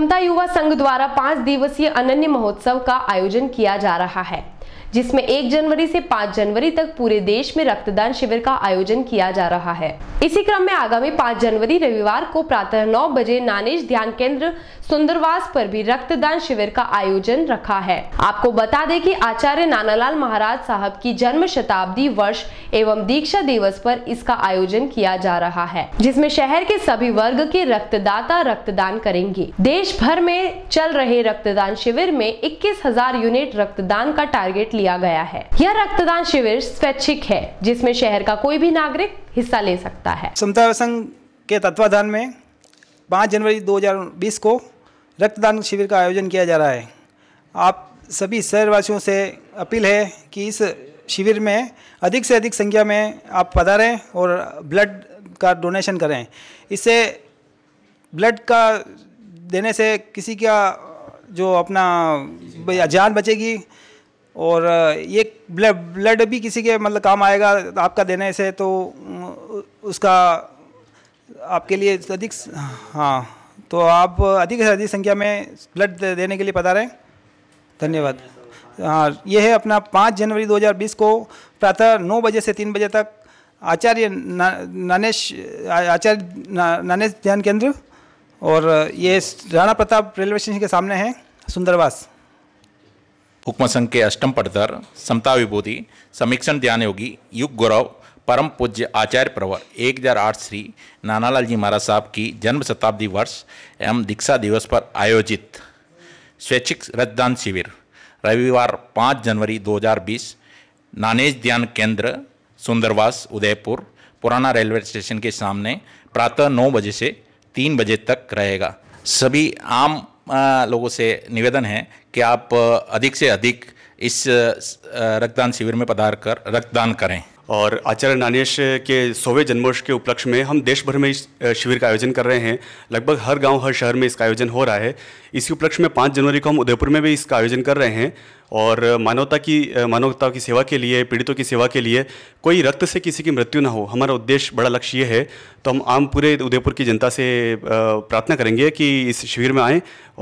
समता युवा संघ द्वारा पांच दिवसीय अनन्य महोत्सव का आयोजन किया जा रहा है जिसमें 1 जनवरी से 5 जनवरी तक पूरे देश में रक्तदान शिविर का आयोजन किया जा रहा है इसी क्रम में आगामी 5 जनवरी रविवार को प्रातः 9 बजे नानेश ध्यान केंद्र सुंदरवास पर भी रक्तदान शिविर का आयोजन रखा है आपको बता दें कि आचार्य नानालाल महाराज साहब की जन्म शताब्दी वर्ष एवं दीक्षा दिवस पर इसका आयोजन किया जा रहा है जिसमें शहर के सभी वर्ग के रक्तदाता रक्तदान करेंगे देश भर में चल रहे रक्तदान शिविर में इक्कीस हजार यूनिट रक्तदान का टारगेट लिया गया है यह रक्तदान शिविर स्वैच्छिक है जिसमें शहर का कोई भी नागरिक हिस्सा ले सकता है समता संघ के तत्वाधान में 5 जनवरी 2020 को रक्तदान शिविर का आयोजन किया जा रहा है आप सभी शहरवासियों से अपील है कि इस शिविर में अधिक से अधिक संख्या में आप पधारें और ब्लड का डोनेशन करें इससे ब्लड का देने से किसी का जो अपना जान बचेगी और ये ब्लड ब्लड भी किसी के मतलब काम आएगा आपका देने से तो उसका आपके लिए अधिक हाँ तो आप अधिक से अधिक संख्या में ब्लड देने के लिए पता रहे धन्यवाद हाँ ये है अपना पाँच जनवरी 2020 को प्रातः नौ बजे से तीन बजे तक आचार्य नानेश आचार्य नानेश ध्यान केंद्र और ये राणा प्रताप रेलवे स्टेशन के सामने है सुंदरवास हुक्म संघ के अष्टम पटधर समता विभूति समीक्षण ध्यान योगी युग गौरव परम पूज्य आचार्य प्रवर एक हजार आठ श्री नानालाल जी महाराज साहब की जन्म शताब्दी वर्ष एवं दीक्षा दिवस पर आयोजित स्वैच्छिक रक्तदान शिविर रविवार पाँच जनवरी 2020 नानेज ध्यान केंद्र सुंदरवास उदयपुर पुराना रेलवे स्टेशन के सामने प्रातः नौ बजे से तीन बजे तक रहेगा सभी आम लोगों से निवेदन है कि आप अधिक से अधिक इस रक्तदान शिविर में पधार कर रक्तदान करें और आचार्य नानेश के सौवें जन्मोत्सव के उपलक्ष्य में हम देश भर में इस शिविर का आयोजन कर रहे हैं लगभग हर गांव हर शहर में इसका आयोजन हो रहा है इसी उपलक्ष्य में पाँच जनवरी को हम उदयपुर में भी इसका आयोजन कर रहे हैं और मानवता की मानवता की सेवा के लिए पीड़ितों की सेवा के लिए कोई रक्त से किसी की मृत्यु ना हो हमारा उद्देश्य बड़ा लक्ष्य ये है तो हम आम पूरे उदयपुर की जनता से प्रार्थना करेंगे कि इस शिविर में आएँ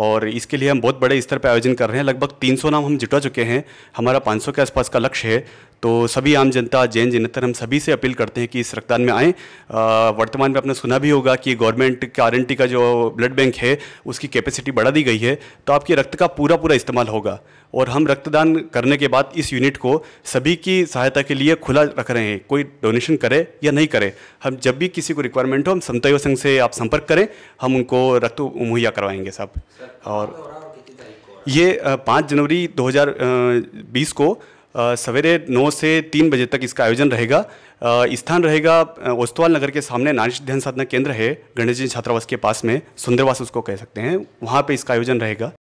और इसके लिए हम बहुत बड़े स्तर पर आयोजन कर रहे हैं लगभग 300 नाम हम जुटा चुके हैं हमारा 500 के आसपास का लक्ष्य है तो सभी आम जनता जैन जिनतर हम सभी से अपील करते हैं कि इस रक्तदान में आएँ वर्तमान में आपने सुना भी होगा कि गवर्नमेंट के आर का जो ब्लड बैंक है उसकी कैपेसिटी बढ़ा दी गई है तो आपके रक्त का पूरा पूरा इस्तेमाल होगा और हम रक्त रक्तदान करने के बाद इस यूनिट को सभी की सहायता के लिए खुला रख रहे हैं कोई डोनेशन करे या नहीं करे हम जब भी किसी को रिक्वायरमेंट हो हम समतयो संघ से आप संपर्क करें हम उनको रक्त मुहैया करवाएंगे सब और ये पाँच जनवरी 2020 को सवेरे नौ से तीन बजे तक इसका आयोजन रहेगा स्थान रहेगा ओस्तवाल नगर के सामने नारी ध्यान साधना केंद्र है गणेश जी छात्रावास के पास में सुंदरवास उसको कह सकते हैं वहाँ पे इसका आयोजन रहेगा